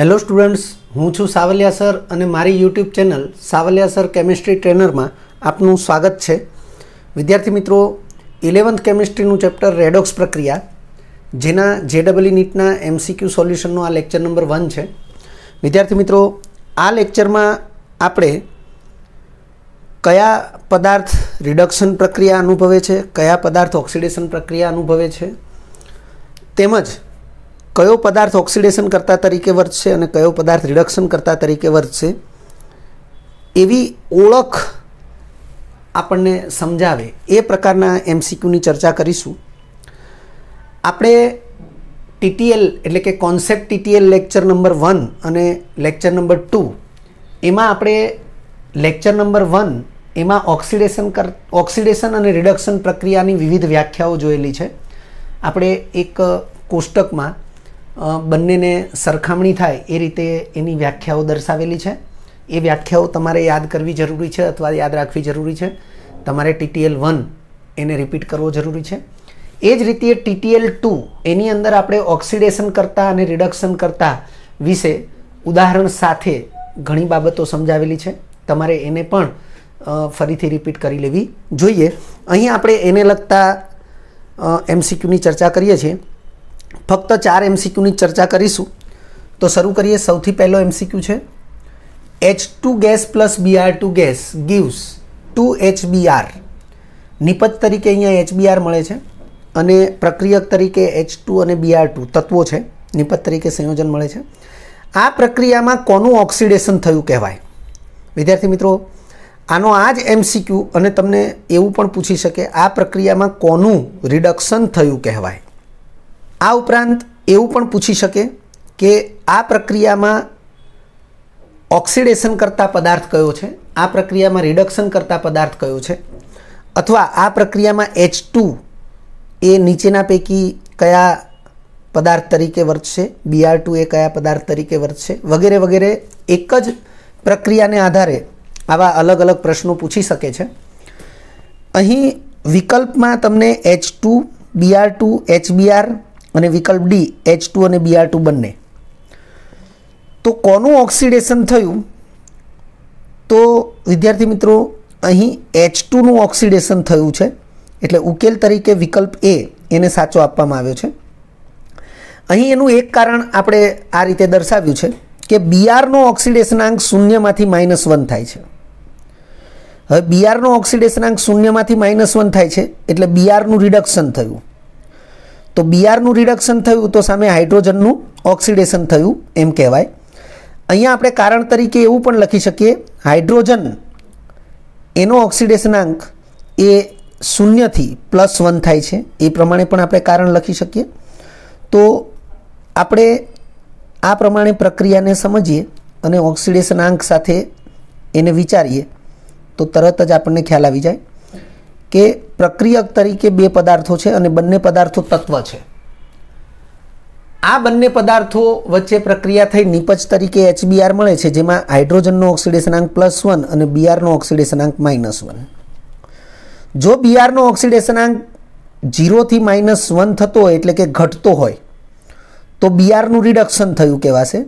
hello students હું છું Savaliya sir અને મારી YouTube channel Savaliya sir chemistry ટ્રેનરમાં આપનું સ્વાગત છે વિદ્યાર્થી મિત્રો ઇલેવન્થ કેમિસ્ટ્રીનું ચેપ્ટર રેડોક્સ પ્રક્રિયા જેના જેડબલઈ નીટના એમસીક્યુ સોલ્યુશનનો આ લેક્ચર નંબર વન છે વિદ્યાર્થી મિત્રો આ લેક્ચરમાં આપણે કયા પદાર્થ રિડક્શન પ્રક્રિયા અનુભવે છે કયા પદાર્થ ઓક્સિડેશન પ્રક્રિયા અનુભવે છે તેમજ કયો પદાર્થ ઓક્સિડેશન કરતા તરીકે વર્તશે અને કયો પદાર્થ રિડક્શન કરતા તરીકે વર્તશે એવી ઓળખ આપણને સમજાવે એ પ્રકારના એમસીક્યુની ચર્ચા કરીશું આપણે ટીટીએલ એટલે કે concept TTL lecture number one અને લેક્ચર નંબર ટુ એમાં આપણે લેક્ચર નંબર વન એમાં ઓક્સિડેશન કર ઓક્સિડેશન અને રિડક્શન પ્રક્રિયાની વિવિધ વ્યાખ્યાઓ જોયેલી છે આપણે એક કોષ્ટકમાં બંનેને સરખામણી થાય એ રીતે એની વ્યાખ્યાઓ દર્શાવેલી છે એ વ્યાખ્યાઓ તમારે યાદ કરવી જરૂરી છે અથવા યાદ રાખવી જરૂરી છે તમારે ટીટીએલ વન એને રિપીટ કરવો જરૂરી છે એ જ રીતે ટીટીએલ ટુ એની અંદર આપણે ઓક્સિડેશન કરતાં અને રિડક્શન કરતાં વિશે ઉદાહરણ સાથે ઘણી બાબતો સમજાવેલી છે તમારે એને પણ ફરીથી રિપીટ કરી લેવી જોઈએ અહીં આપણે એને લગતા એમસીક્યુની ચર્ચા કરીએ છીએ ફક્ત ચાર એમસીક્યુની ચર્ચા કરીશું તો શરૂ કરીએ સૌથી પહેલો એમસીક્યુ છે H two gas plus BR two gas gives two HBR BR નિપજ તરીકે અહીંયા એચબીઆર મળે છે અને પ્રક્રિયક તરીકે એચ ટુ અને બીઆર ટુ તત્વો છે નિપજ તરીકે સંયોજન મળે છે આ પ્રક્રિયામાં કોનું ઓક્સિડેશન થયું કહેવાય વિદ્યાર્થી મિત્રો આનો આ જ એમસીક્યુ અને તમને એવું પણ પૂછી શકે આ પ્રક્રિયામાં કોનું રિડક્શન થયું કહેવાય આ ઉપરાંત એવું પણ પૂછી શકે કે આ પ્રક્રિયામાં ઓક્સિડેશન કરતા પદાર્થ કયો છે આ પ્રક્રિયામાં રિડક્શન કરતા પદાર્થ કયો છે અથવા આ પ્રક્રિયામાં એચ ટુ એ નીચેના પૈકી કયા પદાર્થ તરીકે વર્તશે બીઆર ટુ એ કયા પદાર્થ તરીકે વર્તશે વગેરે વગેરે એક જ પ્રક્રિયાને આધારે આવા અલગ અલગ પ્રશ્નો પૂછી શકે છે અહીં વિકલ્પમાં તમને H two BR two HBR અને વિકલ્પ ડી એચ ટુ અને બીઆર ટુ બંને તો કોનું ઓક્સિડેશન થયું તો વિદ્યાર્થી મિત્રો અહીં એચ ટુનું ઓક્સિડેશન થયું છે એટલે ઉકેલ તરીકે વિકલ્પ એ એને સાચો આપવામાં આવ્યો છે અહીં એનું એક કારણ આપણે આ રીતે દર્શાવ્યું છે કે બીઆરનો ઓક્સિડેશનાંક શૂન્યમાંથી માઇનસ વન થાય છે હવે બીઆરનો ઓક્સિડેશનાંક શૂન્યમાંથી માઇનસ વન થાય છે એટલે બીઆરનું રિડક્શન થયું તો બીઆરનું રિડક્શન થયું તો સામે હાઇડ્રોજનનું ઓક્સિડેશન થયું એમ કહેવાય અહીંયા આપણે કારણ તરીકે એવું પણ લખી શકીએ હાઇડ્રોજન એનો ઓક્સિડેશનાંક એ શૂન્યથી પ્લસ વન થાય છે એ પ્રમાણે પણ આપણે કારણ લખી શકીએ તો આપણે આ પ્રમાણે પ્રક્રિયાને સમજીએ અને ઓક્સિડેશનાંક સાથે એને વિચારીએ તો તરત જ આપણને ખ્યાલ આવી જાય કે પ્રક્રિયક તરીકે બે પદાર્થો છે અને બંને પદાર્થો તત્વ છે આ બંને પદાર્થો વચ્ચે પ્રક્રિયા થઈ નિપજ તરીકે એચબીઆર મળે છે જેમાં હાઇડ્રોજનનો ઓક્સિડેશનાંક પ્લસ વન અને બીઆરનો ઓક્સિડેશનાંક માઇનસ વન જો બીઆરનો ઓક્સિડેશનાંક જીરોથી માઇનસ વન થતો હોય એટલે કે ઘટતો હોય તો બીઆરનું રિડક્શન થયું કહેવાશે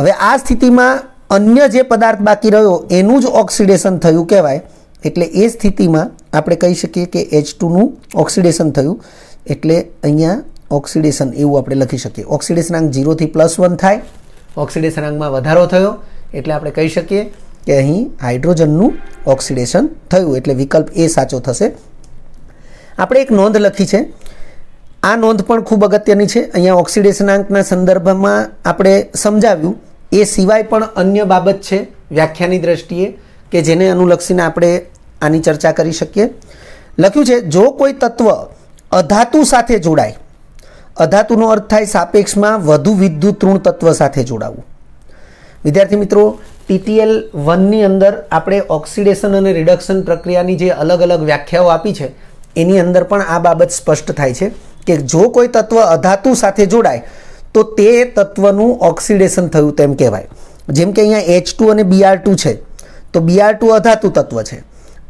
હવે આ સ્થિતિમાં અન્ય જે પદાર્થ બાકી રહ્યો એનું જ ઓક્સિડેશન થયું કહેવાય એટલે એ સ્થિતિમાં આપણે કહી શકીએ કે એચ ટુનું ઓક્સિડેશન થયું એટલે અહીંયા ઓક્સિડેશન એવું આપણે લખી શકીએ ઓક્સિડેશનાંક જીરોથી પ્લસ વન થાય ઓક્સિડેશનાંકમાં વધારો થયો એટલે આપણે કહી શકીએ કે અહીં હાઇડ્રોજનનું ઓક્સિડેશન થયું એટલે વિકલ્પ એ સાચો થશે આપણે એક નોંધ લખી છે આ નોંધ પણ ખૂબ અગત્યની છે અહીંયા ઓક્સિડેશનાંકના સંદર્ભમાં આપણે સમજાવ્યું એ સિવાય પણ અન્ય બાબત છે વ્યાખ્યાની દ્રષ્ટિએ કે જેને અનુલક્ષીને આપણે આની ચર્ચા કરી શકીએ લખ્યું છે જો કોઈ તત્વ અધાતુ સાથે જોડાય અધાતુનો અર્થ થાય સાપેક્ષમાં વધુ વિદ્યુત તૃણ તત્વ સાથે જોડાવું વિદ્યાર્થી મિત્રો ટીટીએલ વનની અંદર આપણે ઓક્સિડેશન અને રિડક્શન પ્રક્રિયાની જે અલગ અલગ વ્યાખ્યાઓ આપી છે એની અંદર પણ આ બાબત સ્પષ્ટ થાય છે કે જો કોઈ તત્વ અધાતુ સાથે જોડાય તો તે તત્વનું ઓક્સિડેશન થયું તેમ કહેવાય જેમ કે અહીંયા એચ ટુ અને બીઆર ટુ છે તો બીઆર ટુ અધાતુ તત્વ છે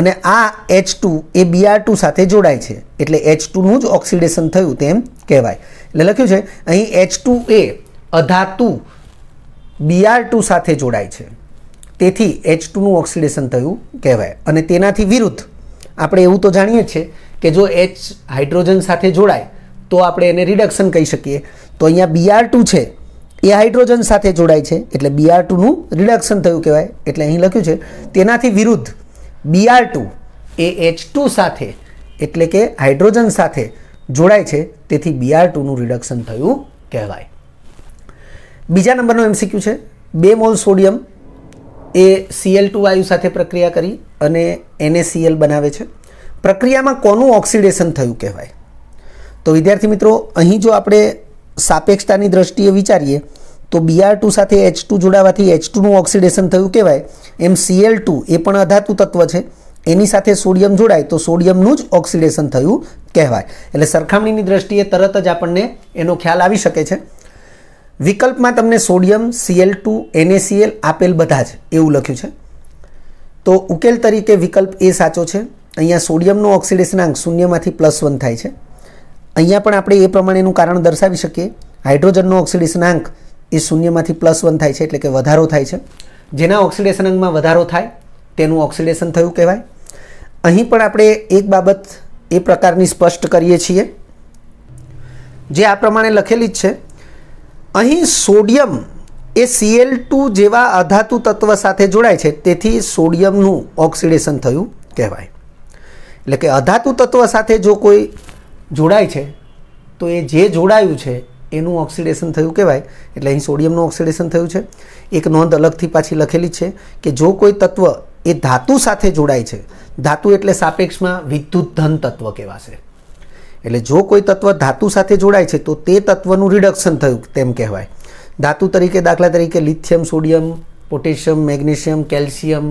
અને આ એચ ટુ એ બીઆર ટુ સાથે જોડાય છે એટલે એચ ટુનું જ ઓક્સિડેશન થયું તેમ કહેવાય એટલે લખ્યું છે અહીં એચ ટુ એ અધાતુ બીઆર ટુ સાથે જોડાય છે તેથી એચ ટુનું ઓક્સિડેશન થયું કહેવાય અને તેનાથી વિરુદ્ધ આપણે એવું તો જાણીએ છીએ કે જો એચ હાઇડ્રોજન સાથે જોડાય તો આપણે એને રિડક્શન કહી શકીએ તો અહીંયા બીઆર ટુ છે એ હાઇડ્રોજન સાથે જોડાય છે એટલે બીઆર ટુનું રિડક્શન થયું કહેવાય એટલે અહીં લખ્યું છે તેનાથી વિરુદ્ધ બીઆર ટુ એ એચ ટુ સાથે એટલે કે હાઇડ્રોજન સાથે જોડાય છે તેથી બીઆર ટુનું રિડક્શન થયું કહેવાય બીજા નંબરનો એમસીક્યુ છે બે મોલ સોડિયમ એ સીએલ ટુ વાયુ સાથે પ્રક્રિયા કરી અને એને સીએલ બનાવે છે પ્રક્રિયામાં કોનું ઓક્સિડેશન થયું કહેવાય તો વિદ્યાર્થી મિત્રો અહીં જો આપણે સાપેક્ષતાની દ્રષ્ટિએ વિચારીએ તો બીઆર ટુ સાથે એચ ટુ જોડાવાથી એચ ટુનું ઓક્સિડેશન થયું કહેવાય એમ સીએલ ટુ એ પણ અધાતુ તત્વ છે એની સાથે સોડિયમ જોડાય તો સોડિયમનું જ ઓક્સિડેશન થયું કહેવાય એટલે સરખામણીની દ્રષ્ટિએ તરત જ આપણને એનો ખ્યાલ આવી શકે છે વિકલ્પમાં તમને સોડિયમ સીએલ ટુ એનએસીએલ આપેલ બધા જ એવું લખ્યું છે તો ઉકેલ તરીકે વિકલ્પ એ સાચો છે અહીંયા સોડિયમનો ઓક્સિડેશનાંક શૂન્યમાંથી પ્લસ વન થાય છે અહીંયા પણ આપણે એ પ્રમાણેનું કારણ દર્શાવી શકીએ હાઇડ્રોજનનો ઓક્સિડેશનાંક એ શૂન્યમાંથી પ્લસ વન થાય છે એટલે કે વધારો થાય છે જેના ઓક્સિડેશન અંગમાં વધારો થાય તેનું ઓક્સિડેશન થયું કહેવાય અહીં પણ આપણે એક બાબત એ પ્રકારની સ્પષ્ટ કરીએ છીએ જે આ પ્રમાણે લખેલી જ છે અહીં સોડિયમ એ સીએલ ટુ જેવા અધાતુ તત્વ સાથે જોડાય છે તેથી સોડિયમનું ઓક્સિડેશન થયું કહેવાય એટલે કે અધાતુ તત્વ સાથે જો કોઈ જોડાય છે તો એ જે જોડાયું છે એનું ઓક્સિડેશન થયું કહેવાય એટલે અહીં સોડિયમનું ઓક્સિડેશન થયું છે એક નોંધ અલગથી પાછી લખેલી છે કે જો કોઈ તત્વ એ ધાતુ સાથે જોડાય છે ધાતુ એટલે સાપેક્ષમાં વિદ્યુત ધન તત્વ કહેવાશે એટલે જો કોઈ તત્વ ધાતુ સાથે જોડાય છે તો તે તત્વનું રિડક્શન થયું તેમ કહેવાય ધાતુ તરીકે દાખલા તરીકે lithium sodium potassium magnesium calcium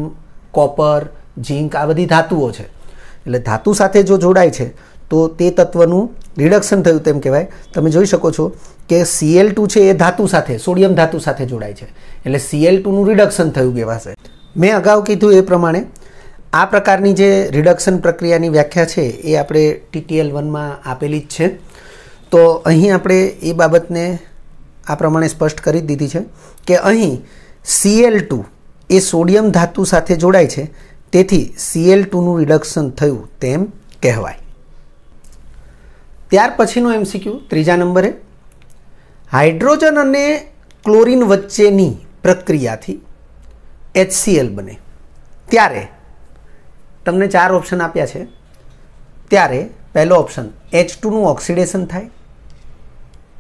copper zinc આ બધી ધાતુઓ છે એટલે ધાતુ સાથે જો જોડાય છે તો તે તત્વનું રિડક્શન થયું તેમ કહેવાય તમે જોઈ શકો છો કે સીએલ ટુ છે એ ધાતુ સાથે સોડિયમ ધાતુ સાથે જોડાય છે એટલે સીએલ ટુનું રિડક્શન થયું કહેવાશે મેં અગાઉ કીધું એ પ્રમાણે આ પ્રકારની જે રિડક્શન પ્રક્રિયાની વ્યાખ્યા છે એ આપણે ટીટીએલ વનમાં આપેલી જ છે તો અહીં આપણે એ બાબતને આ પ્રમાણે સ્પષ્ટ કરી દીધી છે કે અહીં સીએલ ટુ એ સોડિયમ ધાતુ સાથે જોડાય છે તેથી સીએલ ટુનું રિડક્શન થયું તેમ કહેવાય ત્યાર પછીનો એમસીક્યુ ત્રીજા નંબરે હાઇડ્રોજન અને ક્લોરિન વચ્ચેની પ્રક્રિયાથી એચસીએલ બને ત્યારે તમને ચાર ઓપ્શન આપ્યા છે ત્યારે પહેલો ઓપ્શન એચ ટુનું ઓક્સિડેશન થાય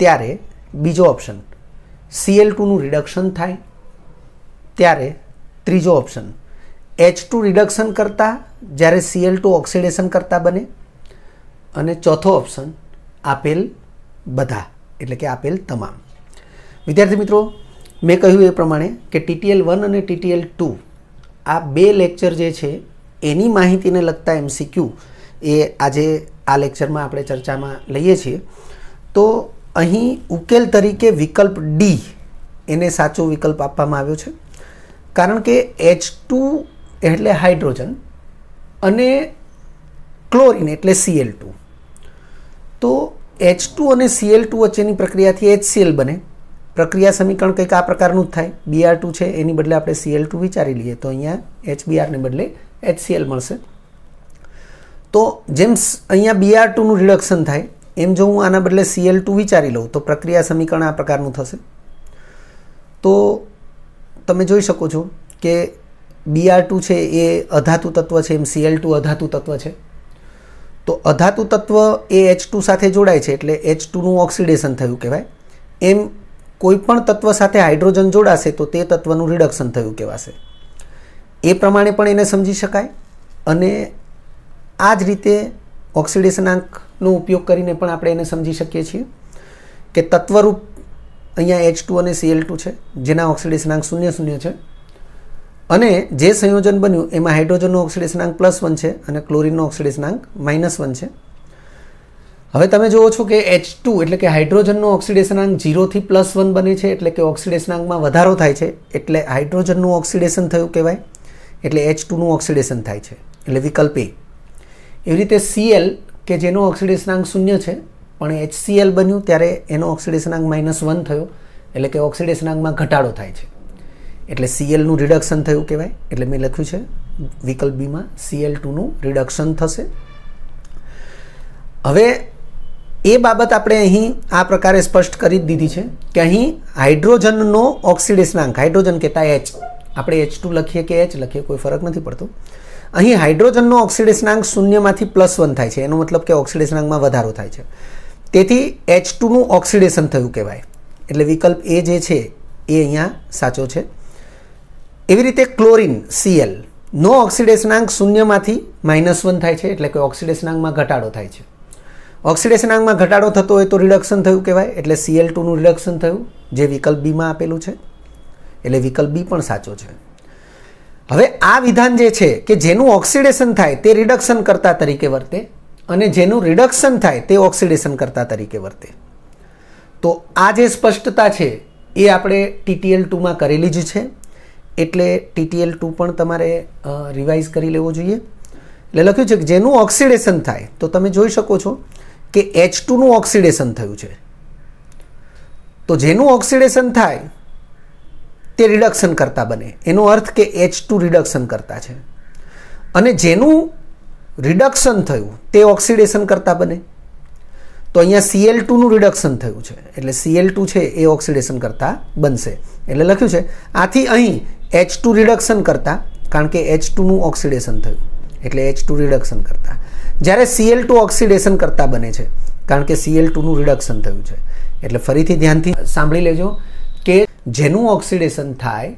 ત્યારે બીજો ઓપ્શન સીએલ ટુનું રિડક્શન થાય ત્યારે ત્રીજો ઓપ્શન એચ ટુ રિડક્શન કરતાં જ્યારે સીએલ ટુ ઓક્સિડેશન કરતાં બને અને ચોથો ઓપ્શન આપેલ બધા એટલે કે આપેલ તમામ વિદ્યાર્થી મિત્રો મેં કહ્યું એ પ્રમાણે કે ટીટીએલ વન અને ટીટીએલ ટુ આ બે લેક્ચર જે છે એની માહિતીને લગતા એમસીક્યુ એ આજે આ લેક્ચરમાં આપણે ચર્ચામાં લઈએ છીએ તો અહીં ઉકેલ તરીકે વિકલ્પ ડી એને સાચો વિકલ્પ આપવામાં આવ્યો છે કારણ કે એચ ટુ એટલે હાઇડ્રોજન અને ક્લોરિન એટલે સીએલ ટુ તો એચ ટુ અને સીએલ ટુ વચ્ચેની પ્રક્રિયાથી એચસીએલ બને પ્રક્રિયા સમીકરણ કંઈક આ પ્રકારનું જ થાય બીઆર ટુ છે એની બદલે આપણે સીએલ ટુ વિચારી લઈએ તો અહીંયા એચ બીઆરને બદલે એચસીએલ મળશે તો જેમ અહીંયા બીઆર ટુનું રિડક્શન થાય એમ જો હું આના બદલે સીએલ ટુ વિચારી લઉં તો પ્રક્રિયા સમીકરણ આ પ્રકારનું થશે તો તમે જોઈ શકો છો કે બીઆર ટુ છે એ અધાતુ તત્વ છે એમ સીએલ ટુ અધાતુ તત્વ છે તો અધાતુ તત્વ એ એચ ટુ સાથે જોડાય છે એટલે એચ ટુનું ઓક્સિડેશન થયું કહેવાય એમ કોઈપણ તત્વ સાથે હાઇડ્રોજન જોડાશે તો તે તત્વનું રિડક્શન થયું કહેવાશે એ પ્રમાણે પણ એને સમજી શકાય અને આ જ રીતે ઓક્સિડેશનાંકનો ઉપયોગ કરીને પણ આપણે એને સમજી શકીએ છીએ કે તત્વરૂપ અહીંયા એચ ટુ અને સીએલ ટુ છે જેના ઓક્સિડેશનાંક શૂન્ય શૂન્ય છે અને જે સંયોજન બન્યું એમાં હાઇડ્રોજનનો ઓક્સિડેશનાંક પ્લસ વન છે અને ક્લોરિનનો ઓક્સિડેશનાંક માઇનસ વન છે હવે તમે જુઓ છો કે એચ ટુ એટલે કે હાઇડ્રોજનનો ઓક્સિડેશનાંક જીરોથી પ્લસ વન બને છે એટલે કે ઓક્સિડેશનાંકમાં વધારો થાય છે એટલે હાઇડ્રોજનનું ઓક્સિડેશન થયું કહેવાય એટલે એચ ટુનું ઓક્સિડેશન થાય છે એટલે વિકલ્પ એ એવી રીતે સીએલ કે જેનો ઓક્સિડેશનાંક શૂન્ય છે પણ એચ સીએલ બન્યું ત્યારે એનો ઓક્સિડેશનાંક માઇનસ વન થયો એટલે કે ઓક્સિડેશનાંકમાં ઘટાડો થાય છે એટલે સીએલનું રિડક્શન થયું કહેવાય એટલે મેં લખ્યું છે વિકલ્પ બીમાં સીએલ ટુનું રિડક્શન થશે હવે એ બાબત આપણે અહીં આ પ્રકારે સ્પષ્ટ કરી જ દીધી છે કે અહીં હાઇડ્રોજનનો ઓક્સિડેશનાંક હાઇડ્રોજન કહેતા એચ આપણે એચ ટુ લખીએ કે એચ લખીએ કોઈ ફરક નથી પડતો અહીં હાઇડ્રોજનનો ઓક્સિડેશનાંક શૂન્યમાંથી પ્લસ વન થાય છે એનો મતલબ કે ઓક્સિડેશનાંકમાં વધારો થાય છે તેથી એચ ટુનું ઓક્સિડેશન થયું કહેવાય એટલે વિકલ્પ એ જે છે એ અહીંયા સાચો છે એવી રીતે ક્લોરિન સીએલ નો ઓક્સિડેશનાંક શૂન્યમાંથી માઇનસ વન થાય છે એટલે કે ઓક્સિડેશનાંકમાં ઘટાડો થાય છે ઓક્સિડેશનાંકમાં ઘટાડો થતો હોય તો રિડક્શન થયું કહેવાય એટલે સીએલ ટુનું રિડક્શન થયું જે વિકલ્પ બીમાં આપેલું છે એટલે વિકલ્પ બી પણ સાચો છે હવે આ વિધાન જે છે કે જેનું ઓક્સિડેશન થાય તે રિડક્શન કરતા તરીકે વર્તે અને જેનું રિડક્શન થાય તે ઓક્સિડેશન કરતા તરીકે વર્તે તો આ જે સ્પષ્ટતા છે એ આપણે ટીટીએલ ટુમાં કરેલી જ છે એટલે ટીટીએલ ટુ પણ તમારે રિવાઇઝ કરી લેવો જોઈએ એટલે લખ્યું છે કે જેનું ઓક્સિડેશન થાય તો તમે જોઈ શકો છો કે એચ ટુનું ઓક્સિડેશન થયું છે તો જેનું ઓક્સિડેશન થાય તે રિડક્શન કરતા બને એનો અર્થ કે એચ ટુ રિડક્શન કરતા છે અને જેનું રિડક્શન થયું તે ઓક્સિડેશન કરતા બને તો અહીંયા સીએલ ટુનું રિડક્શન થયું છે એટલે સીએલ ટુ છે એ ઓક્સિડેશન કરતા બનશે એટલે લખ્યું છે આથી અહીં એચ ટુ રિડક્શન કરતાં કારણ કે એચ ટુનું ઓક્સિડેશન થયું એટલે એચ ટુ રિડક્શન કરતાં જ્યારે સીએલ ટુ ઓક્સિડેશન કરતાં બને છે કારણ કે સીએલ ટુનું રિડક્શન થયું છે એટલે ફરીથી ધ્યાનથી સાંભળી લેજો કે જેનું ઓક્સિડેશન થાય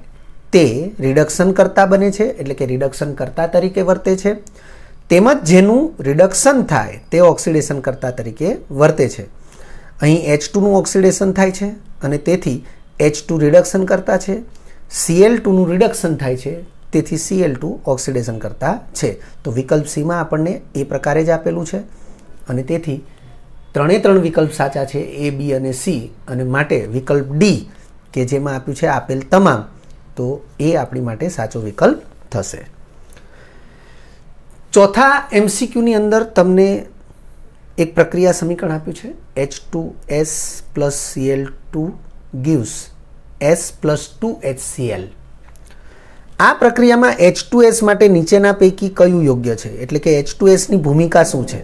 તે રિડક્શન કરતાં બને છે એટલે કે રિડક્શન કરતા તરીકે વર્તે છે તેમજ જેનું રિડક્શન થાય તે ઓક્સિડેશન કરતા તરીકે વર્તે છે અહીં એચ ટુનું ઓક્સિડેશન થાય છે અને તેથી એચ ટુ રિડક્શન કરતા છે સીએલ ટુનું રિડક્શન થાય છે તેથી સીએલ ટુ ઓક્સિડેશન કરતા છે તો વિકલ્પ સીમાં આપણને એ પ્રકારે જ આપેલું છે અને તેથી ત્રણે ત્રણ વિકલ્પ સાચા છે એ બી અને સી અને માટે વિકલ્પ ડી કે જેમાં આપ્યું છે આપેલ તમામ તો એ આપણી માટે સાચો વિકલ્પ થશે ચોથા એમસીક્યુની અંદર તમને એક પ્રક્રિયા સમીકરણ આપ્યું છે H two S plus CL two gives S plus two H C L આ પ્રક્રિયામાં એચ ટુ એસ માટે નીચેના પૈકી કયું યોગ્ય છે એટલે કે એચ ટુ એસની ભૂમિકા શું છે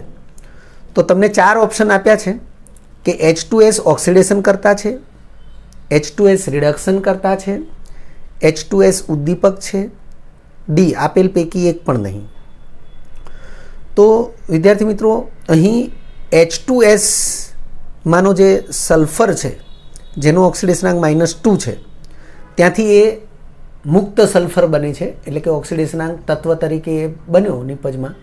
તો તમને ચાર ઓપ્શન આપ્યા છે કે એચ ટુ એસ ઓક્સિડેશન કરતા છે એચ ટુ એસ રિડક્શન કરતા છે એચ ટુ એસ ઉદ્દીપક છે ડી આપેલ પૈકી એક પણ નહીં તો વિદ્યાર્થી મિત્રો અહીં એચ ટુ એસમાંનો જે સલ્ફર છે જેનું ઓક્સિડેશનાંક માઇનસ ટુ છે ત્યાંથી એ મુક્ત સલ્ફર બને છે એટલે કે ઓક્સિડેશનાંક તત્વ તરીકે એ બન્યો નિપજમાં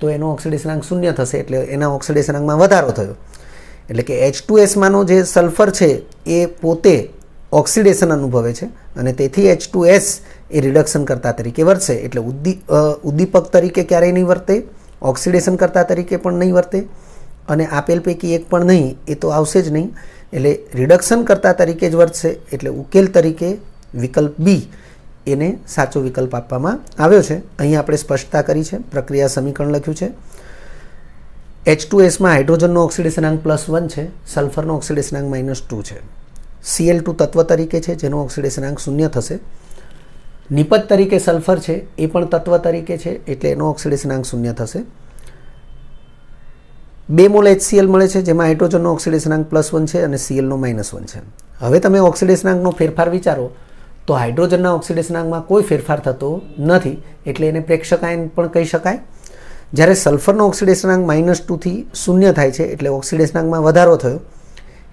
તો એનો ઓક્સિડેશનાંક શૂન્ય થશે એટલે એના ઓક્સિડેશનાંકમાં વધારો થયો એટલે કે એચ ટુ એસમાંનો જે સલ્ફર છે એ પોતે ઓક્સિડેશન અનુભવે છે અને તેથી એચ ટુ એસ એ રિડક્શન કરતા તરીકે વર્તે એટલે ઉદ્દીપક તરીકે ક્યારેય નહીં વર્તે ઓક્સિડેશન કરતા તરીકે પણ નહીં વર્તે અને આપેલ પૈકી એક પણ નહીં એ તો આવશે જ નહીં એટલે રિડક્શન કરતા તરીકે જ વર્તશે એટલે ઉકેલ તરીકે વિકલ્પ બી એને સાચો વિકલ્પ આપવામાં આવ્યો છે અહીં આપણે સ્પષ્ટતા કરી છે પ્રક્રિયા સમીકરણ લખ્યું છે એચ ટુ એસમાં હાઇડ્રોજનનો ઓક્સિડેશનાંક પ્લસ વન છે સલ્ફરનો ઓક્સિડેશનાંક માઇનસ ટુ છે સીએલ ટુ તત્વ તરીકે છે જેનો ઓક્સિડેશનાંક શૂન્ય થશે નિપજ તરીકે સલ્ફર છે એ પણ તત્વ તરીકે છે એટલે એનો ઓક્સિડેશનાંક શૂન્ય થશે બે મોલ સીએલ મળે છે જેમાં હાઇડ્રોજનનો ઓક્સિડેશનાંક પ્લસ વન છે અને સીએલનો માઇનસ વન છે હવે તમે ઓક્સિડેશનાંકનો ફેરફાર વિચારો તો હાઇડ્રોજનના ઓક્સિડેશનાંકમાં કોઈ ફેરફાર થતો નથી એટલે એને પ્રેક્ષક પણ કહી શકાય જ્યારે સલ્ફરનો ઓક્સિડેશનાંક માઇનસ ટુથી શૂન્ય થાય છે એટલે ઓક્સિડેશનાંકમાં વધારો થયો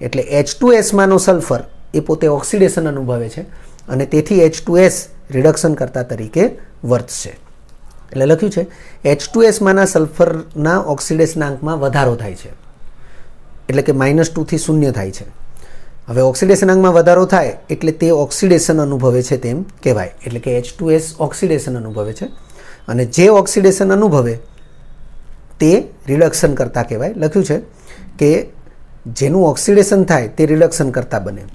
એટલે એચ ટુ એસમાંનો સલ્ફર એ પોતે ઓક્સિડેશન અનુભવે છે અને તેથી એચ ટુ એસ રિડક્શન કરતા તરીકે વર્તશે એટલે લખ્યું છે એચ ટુ એસમાંના સલ્ફરના ઓક્સિડેશન અંકમાં વધારો થાય છે એટલે કે માઇનસ ટુથી શૂન્ય થાય છે હવે ઓક્સિડેશન અંકમાં વધારો થાય એટલે તે ઓક્સિડેશન અનુભવે છે તેમ કહેવાય એટલે કે એચ ટુ એસ ઓક્સિડેશન અનુભવે છે અને જે ઓક્સિડેશન અનુભવે તે રિડક્શન કરતાં કહેવાય લખ્યું છે કે જેનું ઓક્સિડેશન થાય તે રિડક્શન કરતાં બને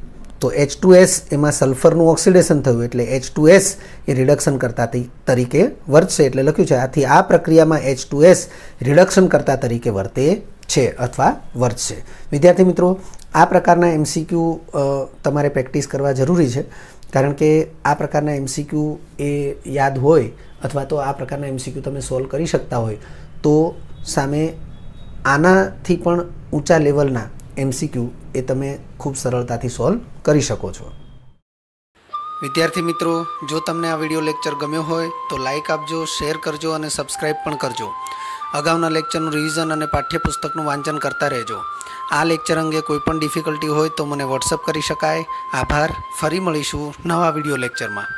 તો એચ ટુ એસ એમાં સલ્ફરનું ઓક્સિડેશન થયું એટલે એચ ટુ એસ એ રિડક્શન કરતા તરીકે વર્તશે એટલે લખ્યું છે આથી આ પ્રક્રિયામાં એચ ટુ એસ રિડક્શન કરતા તરીકે વર્તે છે અથવા વર્તશે વિદ્યાર્થી મિત્રો આ પ્રકારના એમસીક્યુ તમારે પ્રેક્ટિસ કરવા જરૂરી છે કારણ કે આ પ્રકારના એમસીક્યુ એ યાદ હોય અથવા તો આ પ્રકારના એમસીક્યુ તમે સોલ્વ કરી શકતા હોય તો સામે આનાથી પણ ઊંચા લેવલના એમસીક્યુ એ તમે ખૂબ સરળતાથી સોલ્વ કરી શકો છો વિદ્યાર્થી મિત્રો જો તમને આ વિડીયો લેક્ચર ગમ્યો હોય તો લાઇક આપજો શેર કરજો અને સબસ્ક્રાઇબ પણ કરજો અગાઉના લેક્ચરનું રિવિઝન અને પાઠ્યપુસ્તકનું વાંચન કરતા રહેજો આ લેક્ચર અંગે કોઈપણ ડિફિકલ્ટી હોય તો મને વોટ્સઅપ કરી શકાય આભાર ફરી મળીશું નવા વિડીયો લેક્ચરમાં